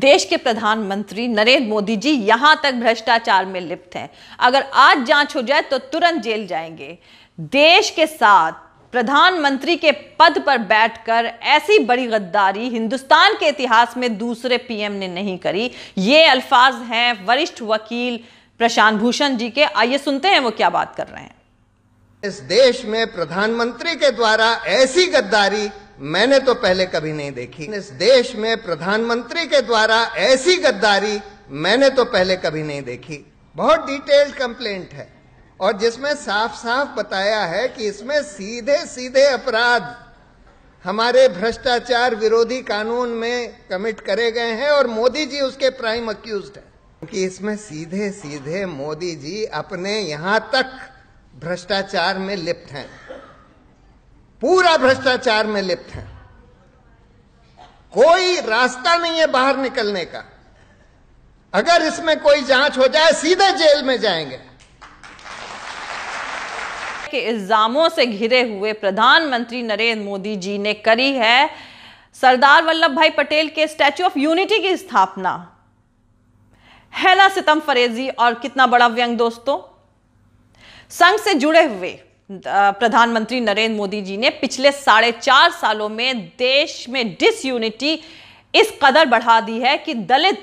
देश के प्रधानमंत्री नरेंद्र मोदी जी यहां तक भ्रष्टाचार में लिप्त हैं अगर आज जांच हो जाए तो तुरंत जेल जाएंगे देश के साथ प्रधानमंत्री के पद पर बैठकर ऐसी बड़ी गद्दारी हिंदुस्तान के इतिहास में दूसरे पीएम ने नहीं करी ये अल्फाज हैं वरिष्ठ वकील प्रशांत भूषण जी के आइए सुनते हैं वो क्या बात कर रहे हैं इस देश में प्रधानमंत्री के द्वारा ऐसी गद्दारी मैंने तो पहले कभी नहीं देखी इस देश में प्रधानमंत्री के द्वारा ऐसी गद्दारी मैंने तो पहले कभी नहीं देखी बहुत डिटेल्ड कंप्लेंट है और जिसमें साफ साफ बताया है कि इसमें सीधे सीधे अपराध हमारे भ्रष्टाचार विरोधी कानून में कमिट करे गए हैं और मोदी जी उसके प्राइम अक्यूज है क्योंकि इसमें सीधे सीधे मोदी जी अपने यहां तक भ्रष्टाचार में लिप्त हैं पूरा भ्रष्टाचार में लिप्त है कोई रास्ता नहीं है बाहर निकलने का अगर इसमें कोई जांच हो जाए सीधे जेल में जाएंगे के इल्जामों से घिरे हुए प्रधानमंत्री नरेंद्र मोदी जी ने करी है सरदार वल्लभ भाई पटेल के स्टैच्यू ऑफ यूनिटी की स्थापना है ना सितम फरेजी और कितना बड़ा व्यंग दोस्तों संघ से जुड़े हुए प्रधानमंत्री नरेंद्र मोदी जी ने पिछले साढ़े चार सालों में देश में डिसयूनिटी इस कदर बढ़ा दी है कि दलित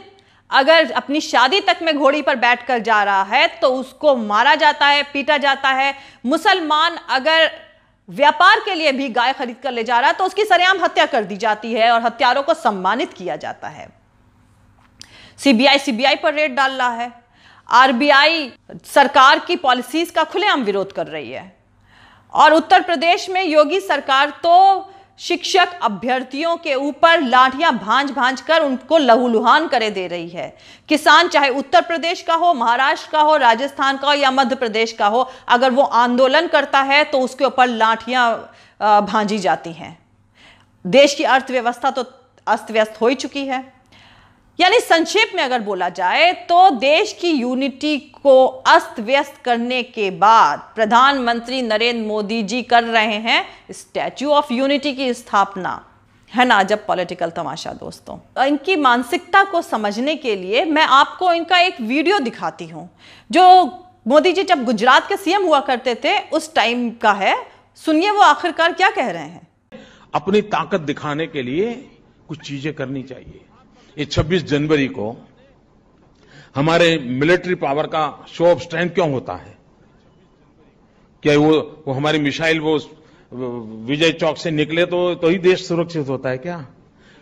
अगर अपनी शादी तक में घोड़ी पर बैठकर जा रहा है तो उसको मारा जाता है पीटा जाता है मुसलमान अगर व्यापार के लिए भी गाय खरीद कर ले जा रहा है तो उसकी सरेआम हत्या कर दी जाती है और हत्यारों को सम्मानित किया जाता है सीबीआई सीबीआई पर रेड डाल रहा है आरबीआई सरकार की पॉलिसीज का खुलेआम विरोध कर रही है और उत्तर प्रदेश में योगी सरकार तो शिक्षक अभ्यर्थियों के ऊपर लाठियां भांज भांज कर उनको लहूलुहान करे दे रही है किसान चाहे उत्तर प्रदेश का हो महाराष्ट्र का हो राजस्थान का हो या मध्य प्रदेश का हो अगर वो आंदोलन करता है तो उसके ऊपर लाठियां भांजी जाती हैं देश की अर्थव्यवस्था तो अस्त व्यस्त हो ही चुकी है यानी संक्षेप में अगर बोला जाए तो देश की यूनिटी को अस्त व्यस्त करने के बाद प्रधानमंत्री नरेंद्र मोदी जी कर रहे हैं स्टैच्यू ऑफ यूनिटी की स्थापना है ना जब पॉलिटिकल तमाशा दोस्तों इनकी मानसिकता को समझने के लिए मैं आपको इनका एक वीडियो दिखाती हूँ जो मोदी जी जब गुजरात के सीएम हुआ करते थे उस टाइम का है सुनिए वो आखिरकार क्या कह रहे हैं अपनी ताकत दिखाने के लिए कुछ चीजें करनी चाहिए ये 26 जनवरी को हमारे मिलिट्री पावर का शो ऑफ स्ट्रेंथ क्यों होता है क्या वो वो हमारी मिसाइल वो विजय चौक से निकले तो तो ही देश सुरक्षित होता है क्या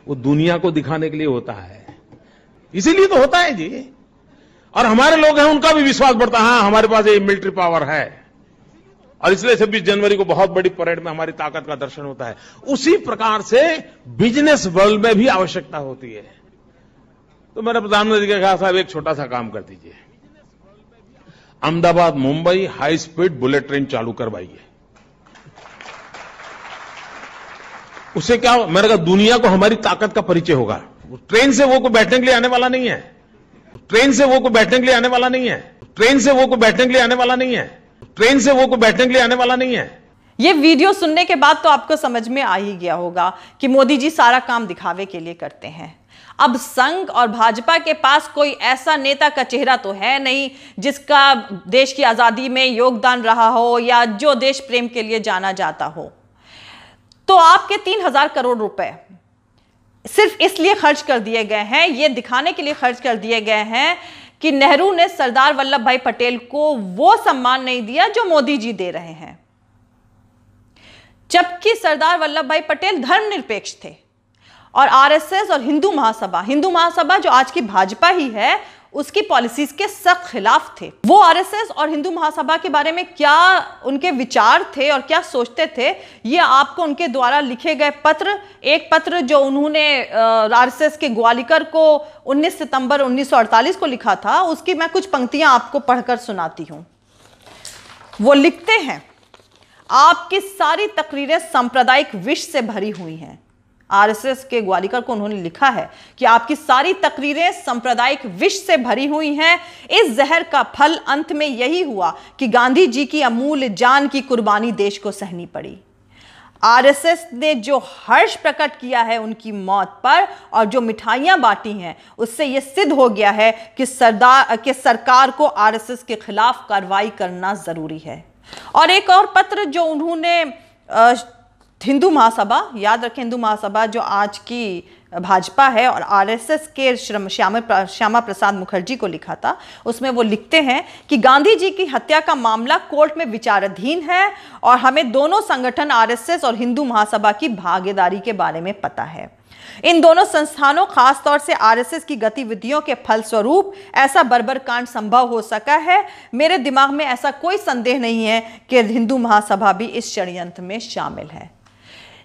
वो दुनिया को दिखाने के लिए होता है इसीलिए तो होता है जी और हमारे लोग हैं उनका भी विश्वास बढ़ता है हाँ, हमारे पास ये मिलिट्री पावर है और इसलिए छब्बीस जनवरी को बहुत बड़ी परेड में हमारी ताकत का दर्शन होता है उसी प्रकार से बिजनेस वर्ल्ड में भी आवश्यकता होती है तो मैंने प्रधानमंत्री ने कहा साहब एक छोटा सा काम कर दीजिए Ahmedabad Mumbai high speed bullet train चालू करवाइए उसे क्या मैंने कहा दुनिया को हमारी ताकत का परिचय होगा ट्रेन से वो को बैठने के लिए आने वाला नहीं है ट्रेन से वो को बैठने के लिए आने वाला नहीं है ट्रेन से वो को बैठने के लिए आने वाला नहीं है ट्रेन से वो को बैठने के लिए आने वाला नहीं है ये वीडियो सुनने के बाद तो आपको समझ में आ ही गया होगा कि मोदी जी सारा काम दिखावे के लिए करते हैं अब संघ और भाजपा के पास कोई ऐसा नेता का चेहरा तो है नहीं जिसका देश की आज़ादी में योगदान रहा हो या जो देश प्रेम के लिए जाना जाता हो तो आपके तीन हजार करोड़ रुपए सिर्फ इसलिए खर्च कर दिए गए हैं ये दिखाने के लिए खर्च कर दिए गए हैं कि नेहरू ने सरदार वल्लभ भाई पटेल को वो सम्मान नहीं दिया जो मोदी जी दे रहे हैं जबकि सरदार वल्लभ भाई पटेल धर्मनिरपेक्ष थे और आरएसएस और हिंदू महासभा हिंदू महासभा जो आज की भाजपा ही है उसकी पॉलिसीज के सख्त खिलाफ थे वो आरएसएस और हिंदू महासभा के बारे में क्या उनके विचार थे और क्या सोचते थे ये आपको उनके द्वारा लिखे गए पत्र एक पत्र जो उन्होंने आरएसएस के ग्वालिकर को 19 सितंबर 1948 को लिखा था उसकी मैं कुछ पंक्तियां आपको पढ़कर सुनाती हूं वो लिखते हैं आपकी सारी तकरीरें सांप्रदायिक विष से भरी हुई हैं आरएसएस के ग्वालिकर को उन्होंने लिखा है कि आपकी सारी तकरीरें सांप्रदायिक विष से भरी हुई हैं इस जहर का फल अंत में यही हुआ कि गांधी जी की अमूल्य जान की कुर्बानी देश को सहनी पड़ी आरएसएस ने जो हर्ष प्रकट किया है उनकी मौत पर और जो मिठाइयां बांटी हैं उससे यह सिद्ध हो गया है कि सरदार के सरकार को आरएसएस के खिलाफ कार्रवाई करना ज़रूरी है और एक और पत्र जो उन्होंने हिंदू महासभा याद रखें हिंदू महासभा जो आज की भाजपा है और आरएसएस के श्रम श्याम श्यामा प्रसाद मुखर्जी को लिखा था उसमें वो लिखते हैं कि गांधी जी की हत्या का मामला कोर्ट में विचाराधीन है और हमें दोनों संगठन आरएसएस और हिंदू महासभा की भागीदारी के बारे में पता है इन दोनों संस्थानों खासतौर से आरएसएस की गतिविधियों के फलस्वरूप ऐसा बर्बर कांड संभव हो सका है मेरे दिमाग में ऐसा कोई संदेह नहीं है कि हिंदू महासभा भी इस षडयंत्र में शामिल है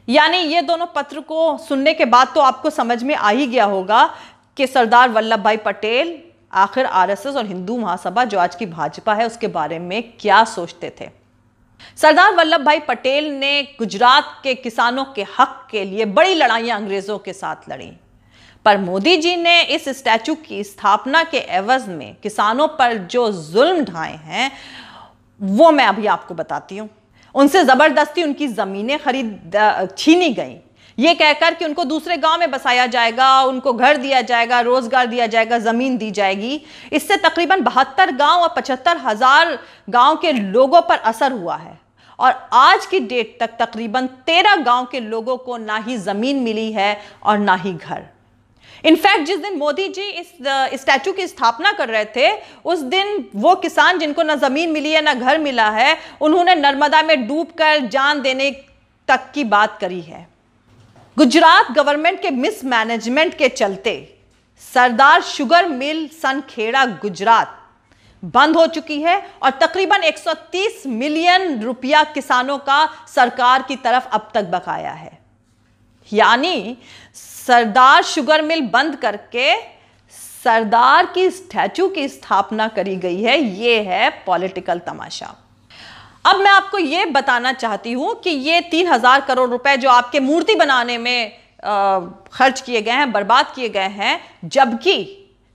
यानी ये दोनों पत्र को सुनने के बाद तो आपको समझ में आ ही गया होगा कि सरदार वल्लभ भाई पटेल आखिर आरएसएस और हिंदू महासभा जो आज की भाजपा है उसके बारे में क्या सोचते थे सरदार वल्लभ भाई पटेल ने गुजरात के किसानों के हक के लिए बड़ी लड़ाइयां अंग्रेजों के साथ लड़ी पर मोदी जी ने इस स्टैचू की स्थापना के एवज में किसानों पर जो जुल्म ढाए हैं वो मैं अभी आपको बताती हूँ उनसे ज़बरदस्ती उनकी ज़मीनें खरीद छीनी गई ये कहकर कि उनको दूसरे गांव में बसाया जाएगा उनको घर दिया जाएगा रोज़गार दिया जाएगा ज़मीन दी जाएगी इससे तकरीबन बहत्तर गांव और पचहत्तर हज़ार गांव के लोगों पर असर हुआ है और आज की डेट तक तकरीबन तेरह गांव के लोगों को ना ही ज़मीन मिली है और ना ही घर इनफैक्ट जिस दिन मोदी जी इस स्टैचू की स्थापना कर रहे थे उस दिन वो किसान जिनको ना जमीन मिली है ना घर मिला है उन्होंने नर्मदा में डूबकर जान देने तक की बात करी है गुजरात गवर्नमेंट के मिसमैनेजमेंट के चलते सरदार शुगर मिल सनखेड़ा गुजरात बंद हो चुकी है और तकरीबन 130 मिलियन रुपया किसानों का सरकार की तरफ अब तक बकाया है यानी सरदार शुगर मिल बंद करके सरदार की स्टैचू की स्थापना करी गई है ये है पॉलिटिकल तमाशा अब मैं आपको ये बताना चाहती हूं कि ये तीन हजार करोड़ रुपए जो आपके मूर्ति बनाने में आ, खर्च किए गए हैं बर्बाद किए गए हैं जबकि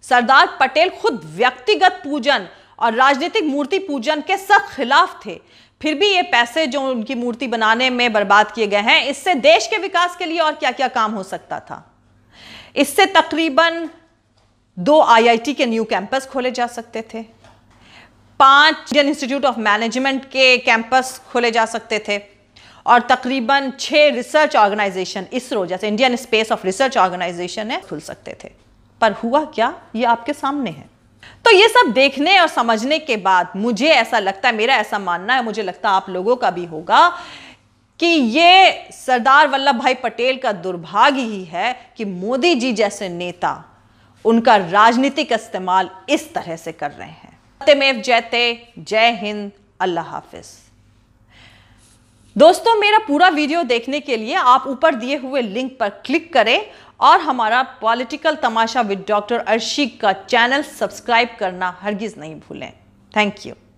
सरदार पटेल खुद व्यक्तिगत पूजन और राजनीतिक मूर्ति पूजन के सख्त खिलाफ थे फिर भी ये पैसे जो उनकी मूर्ति बनाने में बर्बाद किए गए हैं इससे देश के विकास के लिए और क्या क्या काम हो सकता था इससे तकरीबन दो आईआईटी के न्यू कैंपस खोले जा सकते थे पांच इंडियन इंस्टीट्यूट ऑफ मैनेजमेंट के कैंपस खोले जा सकते थे और तकरीबन छः रिसर्च ऑर्गेनाइजेशन इसरो जैसे Indian space of research organisation है खुल सकते थे पर हुआ क्या ये आपके सामने है तो ये सब देखने और समझने के बाद मुझे ऐसा लगता है मेरा ऐसा मानना है मुझे लगता है आप लोगों का भी होगा कि ये सरदार वल्लभ भाई पटेल का दुर्भाग्य ही है कि मोदी जी जैसे नेता उनका राजनीतिक इस्तेमाल इस तरह से कर रहे हैं सत्यमेव जयते जय हिंद अल्लाह हाफिज दोस्तों मेरा पूरा वीडियो देखने के लिए आप ऊपर दिए हुए लिंक पर क्लिक करें और हमारा political Tamasha with doctor Arshik का चैनल सब्सक्राइब करना हरगिज़ नहीं भूलें थैंक यू